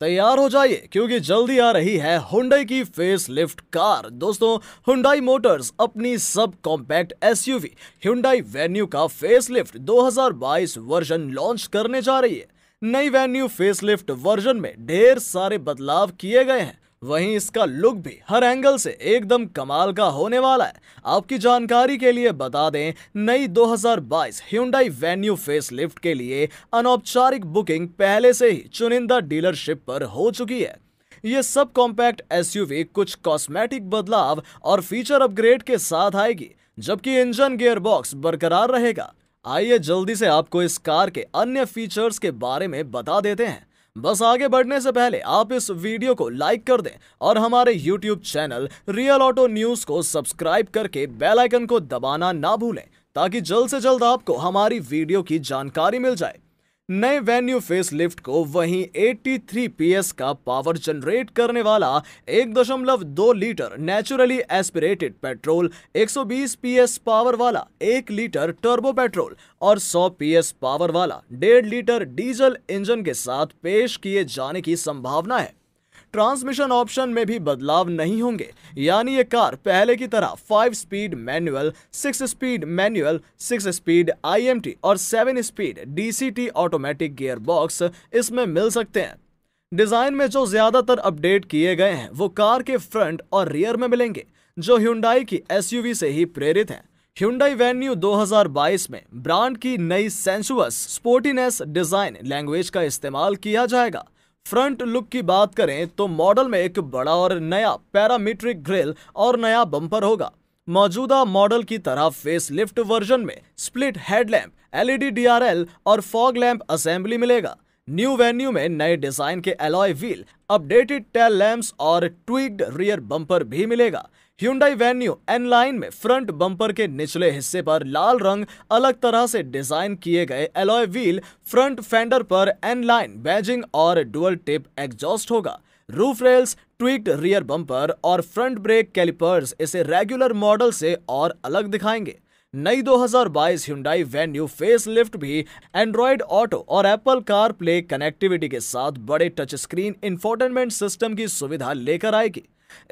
तैयार हो जाइए क्योंकि जल्दी आ रही है हुंडई की फेस लिफ्ट कार दोस्तों हुंडई मोटर्स अपनी sub compact SUV Hyundai Venue का फेस लिफ्ट 2022 वर्जन लॉन्च करने जा रही है नई वेन्यू फेसलिफ्ट वर्जन में ढेर सारे बदलाव किए गए हैं वहीं इसका लुक भी हर एंगल से एकदम कमाल का होने वाला है आपकी जानकारी के लिए बता दें नई 2022 Hyundai वेन्यू फेस लिफ्ट के लिए अनौपचारिक बुकिंग पहले से ही चुनिंदा डीलरशिप पर हो चुकी है ये सब कॉम्पैक्ट एसयूवी कुछ कॉस्मेटिक बदलाव और फीचर अपग्रेड के साथ आएगी जबकि इंजन गियरबॉक्स बरकरार रहेगा आइए जल्दी से आपको इस कार के अन्य फीचर्स के बारे में बता देते हैं बस आगे बढ़ने से पहले आप इस वीडियो को लाइक कर दें और हमारे YouTube channel Real Auto News को सब्सक्राइब करके बेल आइकन को दबाना ना भूलें ताकि जल्द से जल्द आपको हमारी वीडियो की जानकारी मिल जाए नए वेन्यू फेस लिफ्ट को वहीं 83 पीएस का पावर जनरेट करने वाला एक दशमलव दो litre naturally aspirated petrol 120 PS power वाला एक लीटर टर्बो पेट्रोल और 100 पीएस पावर वाला डेढ़ लीटर डीजल इंजन के साथ पेश किए जाने की संभावना है ट्रांसमिशन ऑप्शन में भी बदलाव नहीं होंगे यानी ये कार पहले की तरह five speed manual six speed manual six speed I और seven speed D automatic gear box इसमें मिल सकते हैं डिज़ाइन में जो ज़्यादातर अपडेट किए गए हैं वो कार के फ्रंट और रियर में मिलेंगे जो ह्यूंडाई की एसयूवी से ही प्रेरित हैं ह्यूंडाई वेन्यू 2022 में ब्रांड की नई सेंसुअस स्पोर्टिनेस डिज़ाइन लैंग्वेज का इस्तेमाल किया जाएगा फ्रंट लुक की बात करें तो मॉडल में एक बड़ा और नया पैरामीट्रिक ग्रिल और नया बम्पर होगा मौजूदा मॉडल की तरह फेस लिफ्ट वर्जन में स्प्लिट हेडलैम्प एलईडी डीआरएल और फॉग लैम्प असेंबली मिलेगा न्यू वेन्यू में नए डिजाइन के alloy wheel updated tail lamp और ट्विग्ड रियर बम्पर भी मिलेगा ह्यूंडई वेन्यू एन लाइन में फ्रंट बम्पर के निचले हिस्से पर लाल रंग अलग तरह से डिजाइन किए गए एलॉय व्हील फ्रंट फेंडर पर एन लाइन बैजिंग और डुअल टिप एग्जॉस्ट होगा roof rails tweaked rear bumper और फ्रंट ब्रेक कैलिपर्स इसे रेगुलर मॉडल से और अलग दिखाएंगे नई 2022 हुंडई वेन्यू फेस लिफ्ट भी एंड्रॉयड ऑटो और एप्पल कार प्ले कनेक्टिविटी के साथ बड़े टच स्क्रीन इंफोटेनमेंट सिस्टम की सुविधा लेकर आएगी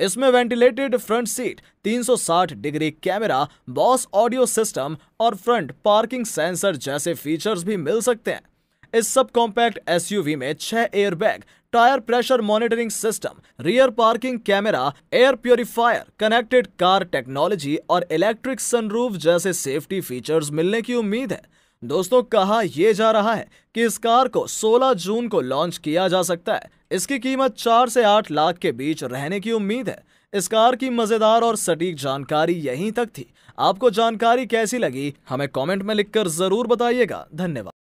इसमें ventilated front seat 360 degree camera Bose audio system और फ्रंट पार्किंग सेंसर जैसे फीचर्स भी मिल सकते हैं इस सब कॉम्पैक्ट एसयूवी में छह airbag tyre pressure monitoring system rear parking camera air purifier connected car technology और इलेक्ट्रिक सनरूफ जैसे सेफ्टी फीचर्स मिलने की उम्मीद है दोस्तों कहा यह जा रहा है कि इस कार को 16 जून को लॉन्च किया जा सकता है इसकी कीमत 4 से 8 लाख के बीच रहने की उम्मीद है इस कार की मजेदार और सटीक जानकारी यहीं तक थी आपको जानकारी कैसी लगी हमें कमेंट में लिखकर जरूर बताइएगा धन्यवाद